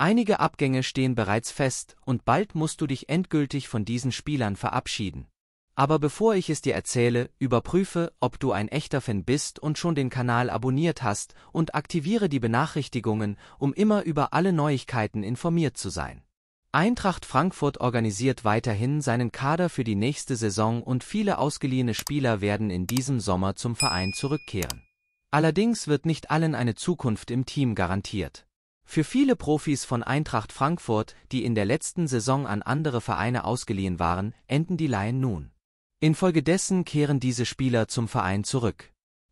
Einige Abgänge stehen bereits fest und bald musst du dich endgültig von diesen Spielern verabschieden. Aber bevor ich es dir erzähle, überprüfe, ob du ein echter Fan bist und schon den Kanal abonniert hast und aktiviere die Benachrichtigungen, um immer über alle Neuigkeiten informiert zu sein. Eintracht Frankfurt organisiert weiterhin seinen Kader für die nächste Saison und viele ausgeliehene Spieler werden in diesem Sommer zum Verein zurückkehren. Allerdings wird nicht allen eine Zukunft im Team garantiert. Für viele Profis von Eintracht Frankfurt, die in der letzten Saison an andere Vereine ausgeliehen waren, enden die Laien nun. Infolgedessen kehren diese Spieler zum Verein zurück.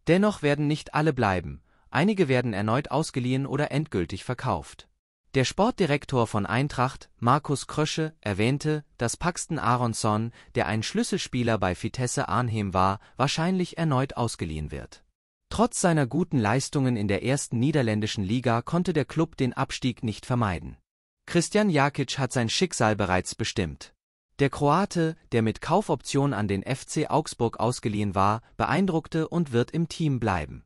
Dennoch werden nicht alle bleiben, einige werden erneut ausgeliehen oder endgültig verkauft. Der Sportdirektor von Eintracht, Markus Krösche, erwähnte, dass Paxton Aronson, der ein Schlüsselspieler bei Vitesse Arnhem war, wahrscheinlich erneut ausgeliehen wird Trotz seiner guten Leistungen in der ersten niederländischen Liga konnte der Klub den Abstieg nicht vermeiden. Christian Jakic hat sein Schicksal bereits bestimmt. Der Kroate, der mit Kaufoption an den FC Augsburg ausgeliehen war, beeindruckte und wird im Team bleiben.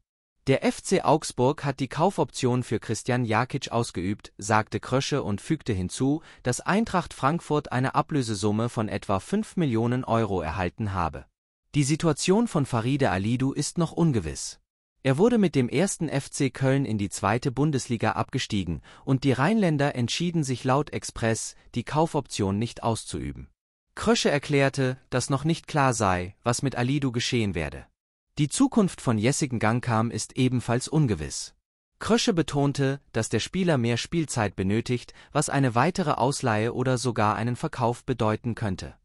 Der FC Augsburg hat die Kaufoption für Christian Jakic ausgeübt, sagte Krösche und fügte hinzu, dass Eintracht Frankfurt eine Ablösesumme von etwa 5 Millionen Euro erhalten habe. Die Situation von Faride Alidu ist noch ungewiss. Er wurde mit dem ersten FC Köln in die zweite Bundesliga abgestiegen und die Rheinländer entschieden sich laut Express, die Kaufoption nicht auszuüben. Krösche erklärte, dass noch nicht klar sei, was mit Alidu geschehen werde. Die Zukunft von Jessigen Gangkam ist ebenfalls ungewiss. Krösche betonte, dass der Spieler mehr Spielzeit benötigt, was eine weitere Ausleihe oder sogar einen Verkauf bedeuten könnte.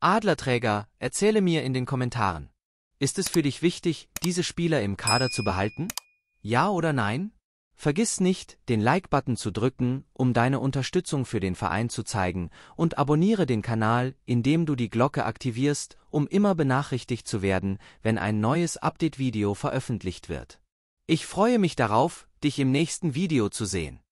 Adlerträger, erzähle mir in den Kommentaren. Ist es für dich wichtig, diese Spieler im Kader zu behalten? Ja oder nein? Vergiss nicht, den Like-Button zu drücken, um deine Unterstützung für den Verein zu zeigen, und abonniere den Kanal, indem du die Glocke aktivierst, um immer benachrichtigt zu werden, wenn ein neues Update-Video veröffentlicht wird. Ich freue mich darauf, dich im nächsten Video zu sehen.